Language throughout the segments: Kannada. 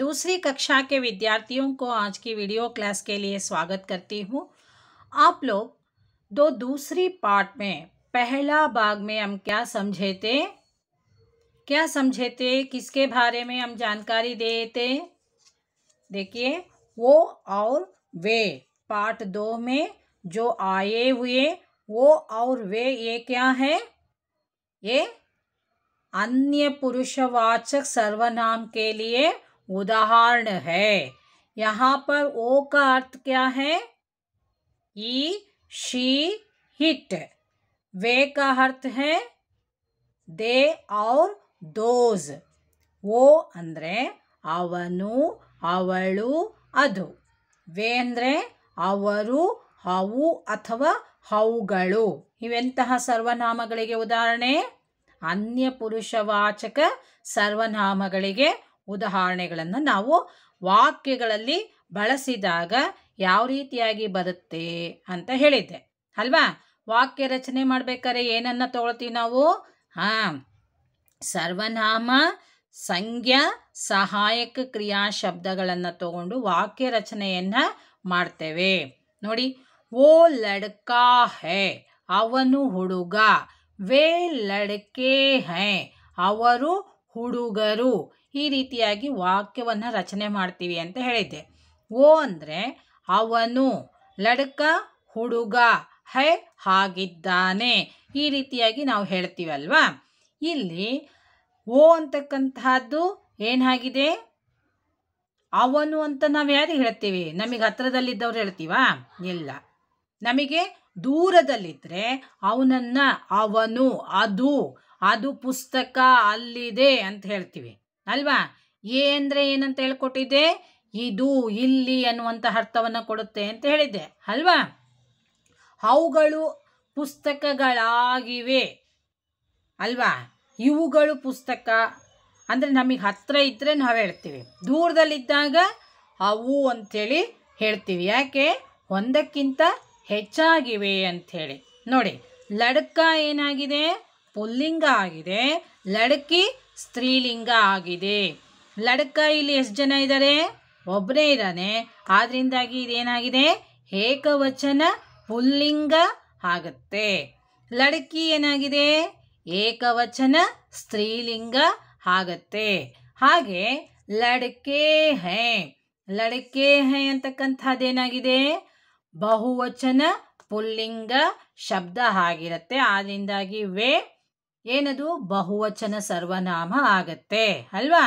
दूसरी कक्षा के विद्यार्थियों को आज की वीडियो क्लास के लिए स्वागत करती हूँ आप लोग दो दूसरी पार्ट में पहला भाग में हम क्या समझे थे क्या समझे थे किसके बारे में हम जानकारी दे थे देखिए वो और वे पार्ट दो में जो आए हुए वो और वे ये क्या है ये अन्य पुरुषवाचक सर्वनाम के लिए ఉదాహరణ హై యహ పర్ ఓ కా అర్థ క్యా హై హి షీ హిట్ వే కా అర్థ హై దే ఆర్ దోజ్ ఓ అంద్రె అవను అవలు అదు వే అంద్రె అవరు అవు अथवा हाउ గలు ఇవెంతహ సర్వనామగలికే ఉదాహరణే అన్య పురుషవాచక సర్వనామగలికే ಉದಾಹರಣೆಗಳನ್ನು ನಾವು ವಾಕ್ಯಗಳಲ್ಲಿ ಬಳಸಿದಾಗ ಯಾವ ರೀತಿಯಾಗಿ ಬರುತ್ತೆ ಅಂತ ಹೇಳಿದ್ದೆ ಅಲ್ವಾ ವಾಕ್ಯ ರಚನೆ ಮಾಡ್ಬೇಕಾದ್ರೆ ಏನನ್ನು ತಗೊಳ್ತೀವಿ ನಾವು ಹಾಂ ಸರ್ವನಾಮ ಸಂಖ್ಯ ಸಹಾಯಕ ಕ್ರಿಯಾ ಶಬ್ದಗಳನ್ನು ತಗೊಂಡು ವಾಕ್ಯ ರಚನೆಯನ್ನು ಮಾಡ್ತೇವೆ ನೋಡಿ ಓ ಲಡ್ಕಾ ಹೇ ಅವನು ಹುಡುಗ ವೇ ಲಡ್ಕೆ ಹೇ ಅವರು ಹುಡುಗರು ಈ ರೀತಿಯಾಗಿ ವಾಕ್ಯವನ್ನು ರಚನೆ ಮಾಡ್ತೀವಿ ಅಂತ ಹೇಳಿದ್ದೆ ಓ ಅಂದರೆ ಅವನು ಲಡಕ ಹುಡುಗ ಹೈ ಹಾಗಿದ್ದಾನೆ ಈ ರೀತಿಯಾಗಿ ನಾವು ಹೇಳ್ತೀವಲ್ವಾ ಇಲ್ಲಿ ಓ ಅಂತಕ್ಕಂತಹದ್ದು ಏನಾಗಿದೆ ಅವನು ಅಂತ ನಾವು ಯಾರು ಹೇಳ್ತೀವಿ ನಮಗೆ ಹತ್ತಿರದಲ್ಲಿದ್ದವ್ರು ಹೇಳ್ತೀವಾ ಇಲ್ಲ ನಮಗೆ ದೂರದಲ್ಲಿದ್ದರೆ ಅವನನ್ನು ಅವನು ಅದು ಅದು ಪುಸ್ತಕ ಅಲ್ಲಿದೆ ಅಂತ ಹೇಳ್ತೀವಿ ಅಲ್ವಾ ಎ ಅಂದರೆ ಏನಂತ ಹೇಳ್ಕೊಟ್ಟಿದ್ದೆ ಇದು ಇಲ್ಲಿ ಅನ್ನುವಂಥ ಅರ್ಥವನ್ನು ಕೊಡುತ್ತೆ ಅಂತ ಹೇಳಿದ್ದೆ ಅಲ್ವಾ ಅವುಗಳು ಪುಸ್ತಕಗಳಾಗಿವೆ ಅಲ್ವಾ ಇವುಗಳು ಪುಸ್ತಕ ಅಂದರೆ ನಮಗೆ ಹತ್ತಿರ ಇದ್ದರೆ ನಾವು ಹೇಳ್ತೀವಿ ದೂರದಲ್ಲಿದ್ದಾಗ ಅವು ಅಂಥೇಳಿ ಹೇಳ್ತೀವಿ ಯಾಕೆ ಒಂದಕ್ಕಿಂತ ಹೆಚ್ಚಾಗಿವೆ ಅಂಥೇಳಿ ನೋಡಿ ಲಡ್ಕ ಏನಾಗಿದೆ ಪುಲ್ಲಿಂಗ ಆಗಿದೆ ಲಡಕಿ ಸ್ತ್ರೀಲಿಂಗ ಆಗಿದೆ ಲಡಕ ಇಲ್ಲಿ ಎಷ್ಟು ಜನ ಇದ್ದಾರೆ ಒಬ್ಬನೇ ಇದ್ದಾನೆ ಆದ್ರಿಂದಾಗಿ ಇದೇನಾಗಿದೆ ಏಕವಚನ ಪುಲ್ಲಿಂಗ ಆಗುತ್ತೆ ಲಡಕಿ ಏನಾಗಿದೆ ಏಕವಚನ ಸ್ತ್ರೀಲಿಂಗ ಆಗತ್ತೆ ಹಾಗೆ ಲಡಕೆ ಹೇ ಲಡಕೆ ಹೇ ಅಂತಕ್ಕಂಥದ್ದೇನಾಗಿದೆ ಬಹುವಚನ ಪುಲ್ಲಿಂಗ ಶಬ್ದ ಆಗಿರುತ್ತೆ ಆದ್ರಿಂದಾಗಿ ವೇ ಏನದು ಬಹುವಚನ ಸರ್ವನಾಮ ಆಗತ್ತೆ ಅಲ್ವಾ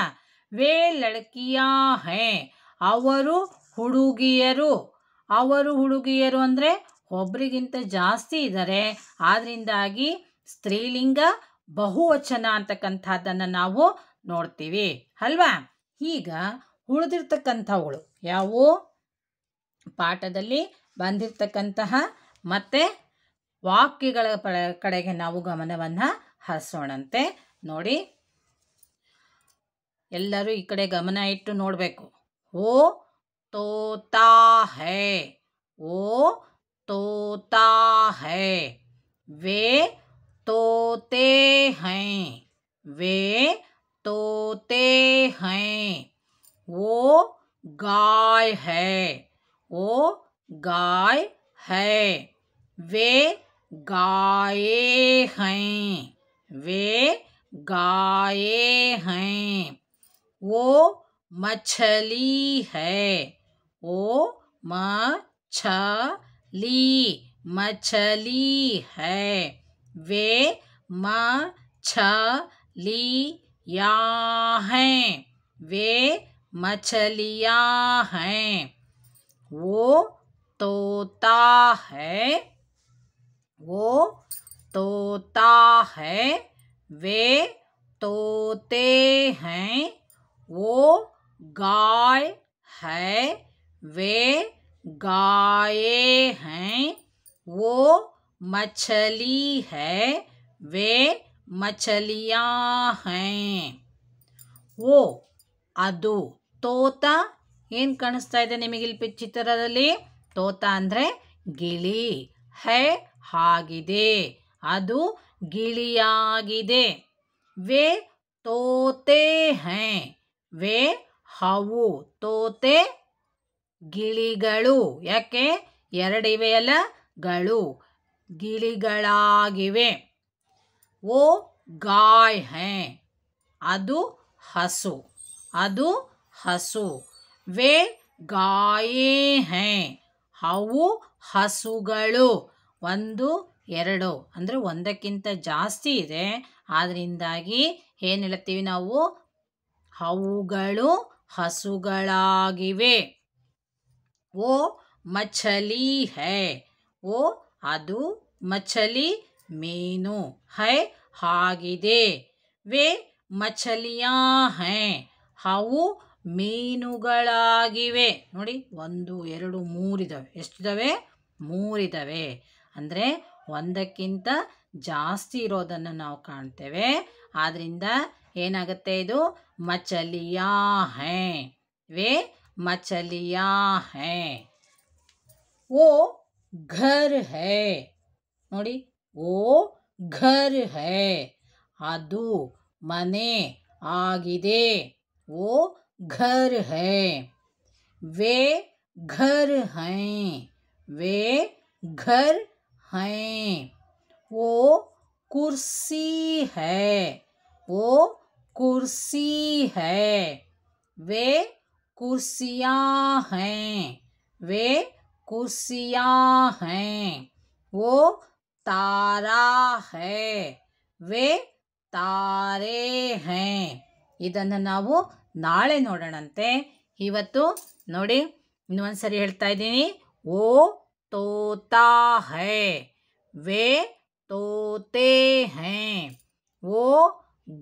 ವೇ ಲಡಕಿಯ ಹೇ ಅವರು ಹುಡುಗಿಯರು ಅವರು ಹುಡುಗಿಯರು ಅಂದರೆ ಒಬ್ರಿಗಿಂತ ಜಾಸ್ತಿ ಇದ್ದಾರೆ ಆದ್ರಿಂದಾಗಿ ಸ್ತ್ರೀಲಿಂಗ ಬಹುವಚನ ಅಂತಕ್ಕಂಥದ್ದನ್ನು ನಾವು ನೋಡ್ತೀವಿ ಅಲ್ವಾ ಈಗ ಉಳಿದಿರ್ತಕ್ಕಂಥವುಗಳು ಯಾವುವು ಪಾಠದಲ್ಲಿ ಬಂದಿರ್ತಕ್ಕಂತಹ ಮತ್ತೆ ವಾಕ್ಯಗಳ ಕಡೆಗೆ ನಾವು ಗಮನವನ್ನು हसोणते नोड़ू कड़े गमन इटू नोड़ ओ तोता है ओ तोता है वे तोते हैं वे तोते हैं वो गाय है वो गाय है वे गाय हैं वे गाये हैं वो मछली है वो मछली मछली है वे मछलिया हैं वे मछलियाँ हैं वो तोता है वो तोता है वे तोते हैं वो गाय है वे गाये हैं वो मछली है वे मछलियाँ हैं वो ಅದು ತೋತ ಏನು ಕಾಣಿಸ್ತಾ ಇದೆ ನಿಮಗೆ ಇಲ್ಲಿ ಚಿತ್ರದಲ್ಲಿ ತೋತ ಅಂದರೆ ಗಿಳಿ ಹೇ ಆಗಿದೆ ಅದು ಗಿಳಿಯಾಗಿದೆ ವೆ ತೋತೆ ಹೈ ವೇ ಹವು ತೋತೆ ಗಿಳಿಗಳು ಯಾಕೆ ಎರಡಿವೆಯಲ್ಲ ಗಳು ಗಿಳಿಗಳಾಗಿವೆ ಓ ಗಾಯ್ ಹೈ ಅದು ಹಸು ಅದು ಹಸು ವೇ ಗಾಯೇ ಹೈ ಅವು ಹಸುಗಳು ಒಂದು ಎರಡು ಅಂದರೆ ಒಂದಕ್ಕಿಂತ ಜಾಸ್ತಿ ಇದೆ ಆದ್ದರಿಂದಾಗಿ ಏನು ಹೇಳ್ತೀವಿ ನಾವು ಅವುಗಳು ಹಸುಗಳಾಗಿವೆ ಓ ಮಛಲಿ ಹೈ ಓ ಅದು ಮಛಲಿ ಮೀನು ಹೈ ಆಗಿದೆ ವೇ ಮಛಲಿಯಾ ಹೈ ಅವು ಮೀನುಗಳಾಗಿವೆ ನೋಡಿ ಒಂದು ಎರಡು ಮೂರಿದಾವೆ ಎಷ್ಟಿದಾವೆ ಮೂರಿದವೆ ಅಂದರೆ ಒಂದಕ್ಕಿಂತ ಜಾಸ್ತಿ ಇರೋದನ್ನು ನಾವು ಕಾಣ್ತೇವೆ ಆದ್ದರಿಂದ ಏನಾಗುತ್ತೆ ಇದು ಮಚಲಿಯಾ ಹೇ ವೇ ಮಚಲಿಯಾ ಹೇ ಓ ಘರ್ ಹೇ ನೋಡಿ ಓ ಘರ್ ಹೇ ಅದು ಮನೆ ಆಗಿದೆ ಓ ಘರ್ ಹೇ ವೇ ಘರ್ ಹೇ ವೇ ಘರ್ हैं वो कुर्सी है वो कुर्सी है वे कुर्सियाँ हैं वे कुर्सियाँ हैं वो ತಾರಾ ಹೆ ವೇ ತಾರೇ ಹೇ ಇದನ್ನು ನಾವು ನಾಳೆ ನೋಡೋಣಂತೆ ಇವತ್ತು ನೋಡಿ ಇನ್ನೊಂದು ಸರಿ ಹೇಳ್ತಾ ಇದ್ದೀನಿ ಓ तोता है वे तोते हैं वो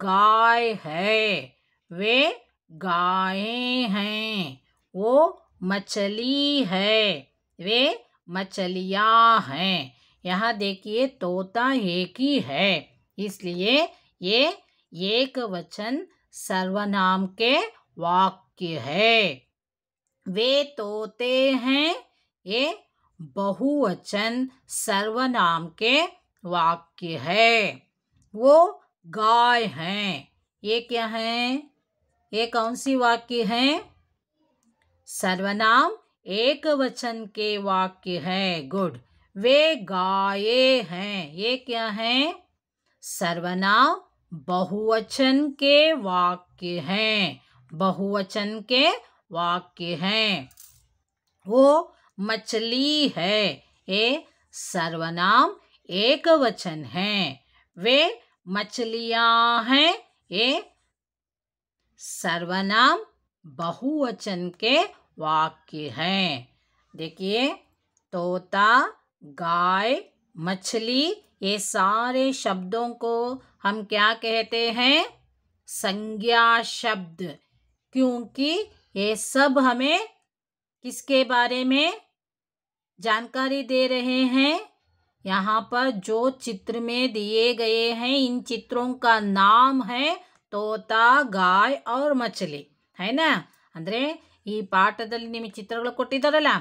गाय है वे गायें हैं वो मछली है वे मछलियाँ हैं यहाँ देखिए तोता एक ही है इसलिए ये एक वचन सर्वनाम के वाक्य है वे तोते हैं ये बहुवचन सर्वनाम के वाक्य है वो गाय हैं ये क्या है ये कौन सी वाक्य है सर्वनाम एक वचन के वाक्य है गुड वे गाय हैं ये क्या है सर्वनाम बहुवचन के वाक्य हैं बहुवचन के वाक्य हैं वो मछली है ये सर्वनाम एक वचन है वे मछलियां हैं ये सर्वनाम बहुवचन के वाक्य हैं देखिए तोता गाय मछली ये सारे शब्दों को हम क्या कहते हैं संज्ञा शब्द क्योंकि ये सब हमें किसके बारे में जानकारी दे रहे हैं यहाँ पर जो चित्र में दिए गए हैं इन चित्रों का नाम है गाय ಗಾಯ್ ಔರ್ ಮಚಲಿ ಹೈನಾ ಅಂದರೆ ಈ ಪಾಠದಲ್ಲಿ ನಿಮಗೆ ಚಿತ್ರಗಳು ಕೊಟ್ಟಿದ್ದಾರಲ್ಲ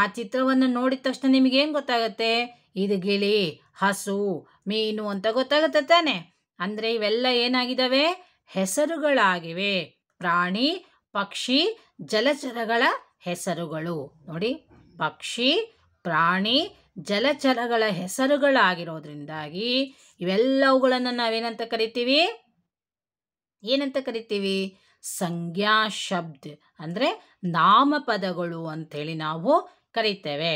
ಆ ಚಿತ್ರವನ್ನು ನೋಡಿದ ತಕ್ಷಣ ನಿಮಗೇನು ಗೊತ್ತಾಗುತ್ತೆ ಇದು ಗಿಳಿ ಹಸು ಮೀನು ಅಂತ ಗೊತ್ತಾಗುತ್ತೆ ತಾನೆ ಅಂದರೆ ಇವೆಲ್ಲ ಏನಾಗಿದ್ದಾವೆ ಹೆಸರುಗಳಾಗಿವೆ ಪ್ರಾಣಿ ಪಕ್ಷಿ ಜಲಚರಗಳ ಹೆಸರುಗಳು ನೋಡಿ ಪಕ್ಷಿ ಪ್ರಾಣಿ ಜಲಚರಗಳ ಹೆಸರುಗಳಾಗಿರೋದ್ರಿಂದಾಗಿ ಇವೆಲ್ಲವುಗಳನ್ನು ನಾವೇನಂತ ಕರಿತೀವಿ ಏನಂತ ಕರಿತೀವಿ ಸಂಜ್ಞಾ ಶಬ್ದ ಅಂದರೆ ನಾಮಪದಗಳು ಅಂಥೇಳಿ ನಾವು ಕರಿತೇವೆ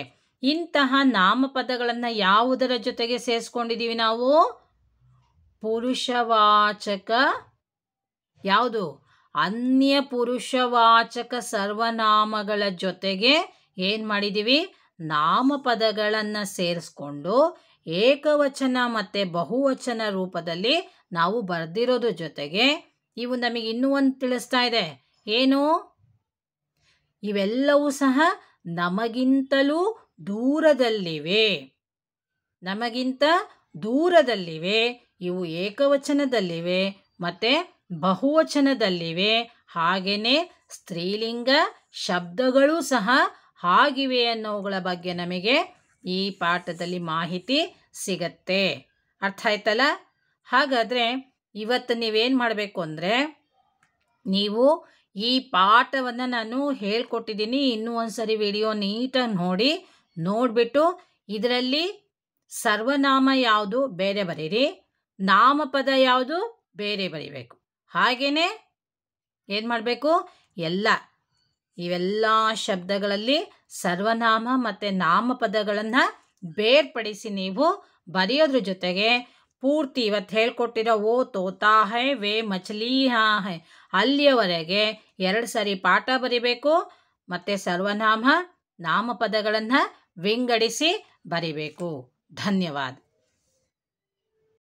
ಇಂತಹ ನಾಮಪದಗಳನ್ನು ಯಾವುದರ ಜೊತೆಗೆ ಸೇರಿಸ್ಕೊಂಡಿದ್ದೀವಿ ನಾವು ಪುರುಷವಾಚಕ ಯಾವುದು ಅನ್ಯ ಪುರುಷವಾಚಕ ಸರ್ವನಾಮಗಳ ಜೊತೆಗೆ ಏನು ಮಾಡಿದ್ದೀವಿ ನಾಮಪದಗಳನ್ನು ಸೇರಿಸ್ಕೊಂಡು ಏಕವಚನ ಮತ್ತು ಬಹುವಚನ ರೂಪದಲ್ಲಿ ನಾವು ಬರೆದಿರೋದ್ರ ಜೊತೆಗೆ ಇವು ನಮಗೆ ಇನ್ನೂ ಒಂದು ತಿಳಿಸ್ತಾ ಇದೆ ಏನು ಇವೆಲ್ಲವೂ ಸಹ ನಮಗಿಂತಲೂ ದೂರದಲ್ಲಿವೆ ನಮಗಿಂತ ದೂರದಲ್ಲಿವೆ ಇವು ಏಕವಚನದಲ್ಲಿವೆ ಮತ್ತು ಬಹುವಚನದಲ್ಲಿವೆ ಹಾಗೆಯೇ ಸ್ತ್ರೀಲಿಂಗ ಶಬ್ದಗಳು ಸಹ ಹಾಗಿವೆ ಅನ್ನೋವುಗಳ ಬಗ್ಗೆ ನಮಗೆ ಈ ಪಾಠದಲ್ಲಿ ಮಾಹಿತಿ ಸಿಗತ್ತೆ ಅರ್ಥ ಆಯ್ತಲ್ಲ ಹಾಗಾದರೆ ಇವತ್ತು ನೀವೇನು ಮಾಡಬೇಕು ಅಂದರೆ ನೀವು ಈ ಪಾಠವನ್ನು ನಾನು ಹೇಳ್ಕೊಟ್ಟಿದ್ದೀನಿ ಇನ್ನೂ ಒಂದು ಸರಿ ವಿಡಿಯೋ ನೀಟಾಗಿ ನೋಡಿ ನೋಡಿಬಿಟ್ಟು ಇದರಲ್ಲಿ ಸರ್ವನಾಮ ಯಾವುದು ಬೇರೆ ಬರೀರಿ ನಾಮಪದ ಯಾವುದು ಬೇರೆ ಬರೀಬೇಕು ಹಾಗೆಯೇ ಏನು ಮಾಡಬೇಕು ಎಲ್ಲ ಇವೆಲ್ಲ ಶಬ್ದಗಳಲ್ಲಿ ಸರ್ವನಾಮ ಮತ್ತು ನಾಮಪದಗಳನ್ನು ಬೇರ್ಪಡಿಸಿ ನೀವು ಬರೆಯೋದ್ರ ಜೊತೆಗೆ ಪೂರ್ತಿ ಇವತ್ತು ಹೇಳ್ಕೊಟ್ಟಿರೋ ಓ ತೋತಾ ಹೈ ವೇ ಮಚ್ಲಿ ಹಾ ಹೈ ಅಲ್ಲಿಯವರೆಗೆ ಎರಡು ಸರಿ ಪಾಠ ಬರಿಬೇಕು ಮತ್ತು ಸರ್ವನಾಮ ನಾಮಪದಗಳನ್ನು ವಿಂಗಡಿಸಿ ಬರಿಬೇಕು ಧನ್ಯವಾದ